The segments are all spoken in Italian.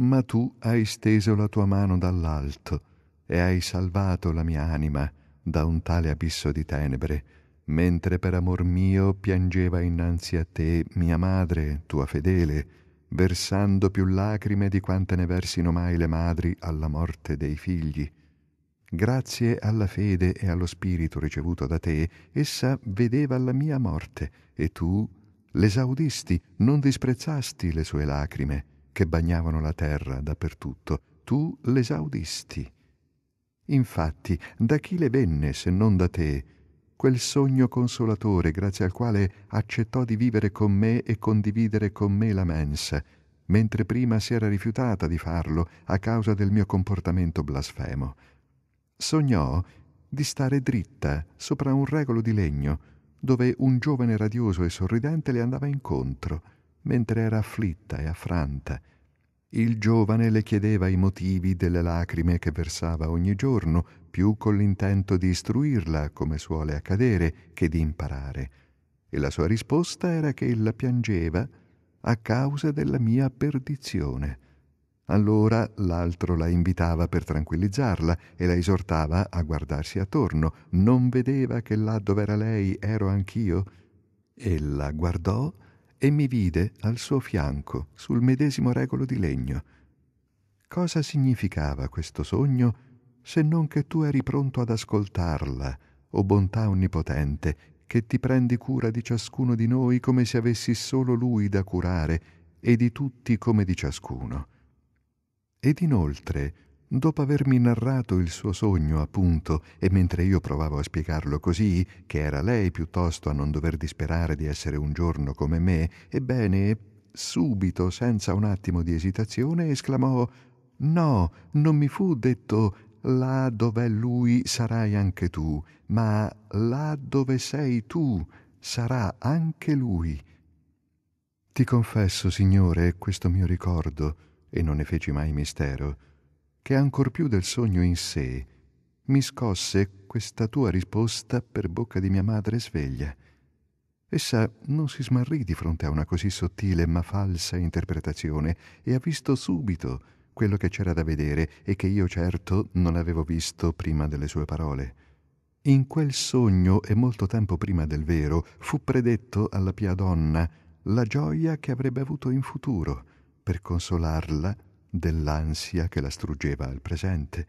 ma tu hai steso la tua mano dall'alto e hai salvato la mia anima da un tale abisso di tenebre, mentre per amor mio piangeva innanzi a te mia madre, tua fedele, versando più lacrime di quante ne versino mai le madri alla morte dei figli. Grazie alla fede e allo spirito ricevuto da te, essa vedeva la mia morte, e tu l'esaudisti, non disprezzasti le sue lacrime che bagnavano la terra dappertutto, tu l'esaudisti. Infatti, da chi le venne se non da te quel sogno consolatore grazie al quale accettò di vivere con me e condividere con me la mensa, mentre prima si era rifiutata di farlo a causa del mio comportamento blasfemo. Sognò di stare dritta sopra un regolo di legno, dove un giovane radioso e sorridente le andava incontro mentre era afflitta e affranta. Il giovane le chiedeva i motivi delle lacrime che versava ogni giorno, più con l'intento di istruirla, come suole accadere, che di imparare. E la sua risposta era che ella piangeva a causa della mia perdizione. Allora l'altro la invitava per tranquillizzarla e la esortava a guardarsi attorno. Non vedeva che là dove era lei ero anch'io? Ella guardò e mi vide al suo fianco, sul medesimo regolo di legno. Cosa significava questo sogno se non che tu eri pronto ad ascoltarla, o bontà onnipotente, che ti prendi cura di ciascuno di noi come se avessi solo lui da curare e di tutti come di ciascuno. Ed inoltre Dopo avermi narrato il suo sogno, appunto, e mentre io provavo a spiegarlo così, che era lei piuttosto a non dover disperare di essere un giorno come me, ebbene, subito, senza un attimo di esitazione, esclamò No, non mi fu detto là dov'è lui sarai anche tu, ma là dove sei tu sarà anche lui. Ti confesso, Signore, questo mio ricordo, e non ne feci mai mistero, che ancor più del sogno in sé mi scosse questa tua risposta per bocca di mia madre sveglia. Essa non si smarrì di fronte a una così sottile ma falsa interpretazione e ha visto subito quello che c'era da vedere e che io certo non avevo visto prima delle sue parole. In quel sogno e molto tempo prima del vero fu predetto alla pia donna la gioia che avrebbe avuto in futuro per consolarla dell'ansia che la struggeva al presente.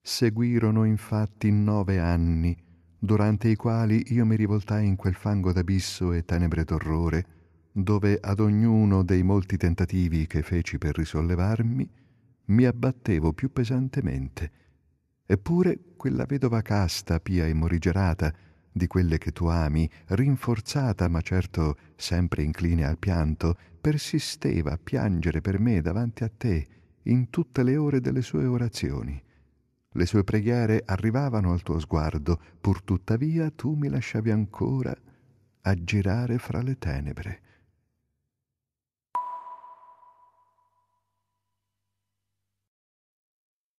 Seguirono infatti nove anni, durante i quali io mi rivoltai in quel fango d'abisso e tenebre d'orrore, dove ad ognuno dei molti tentativi che feci per risollevarmi, mi abbattevo più pesantemente. Eppure quella vedova casta, pia e morigerata, di quelle che tu ami, rinforzata ma certo sempre incline al pianto, persisteva a piangere per me davanti a te in tutte le ore delle sue orazioni. Le sue preghiere arrivavano al tuo sguardo, pur tuttavia tu mi lasciavi ancora aggirare fra le tenebre.